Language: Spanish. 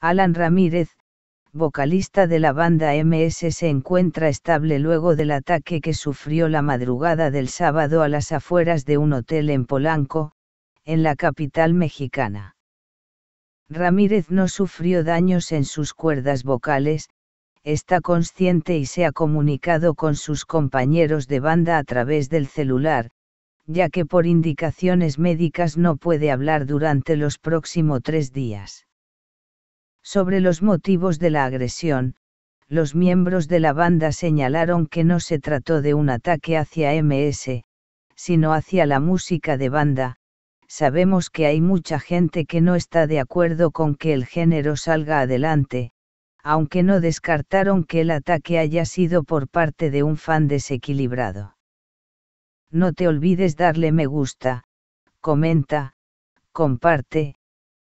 Alan Ramírez, vocalista de la banda MS se encuentra estable luego del ataque que sufrió la madrugada del sábado a las afueras de un hotel en Polanco, en la capital mexicana. Ramírez no sufrió daños en sus cuerdas vocales, está consciente y se ha comunicado con sus compañeros de banda a través del celular, ya que por indicaciones médicas no puede hablar durante los próximos tres días. Sobre los motivos de la agresión, los miembros de la banda señalaron que no se trató de un ataque hacia MS, sino hacia la música de banda. Sabemos que hay mucha gente que no está de acuerdo con que el género salga adelante, aunque no descartaron que el ataque haya sido por parte de un fan desequilibrado. No te olvides darle me gusta, comenta, comparte,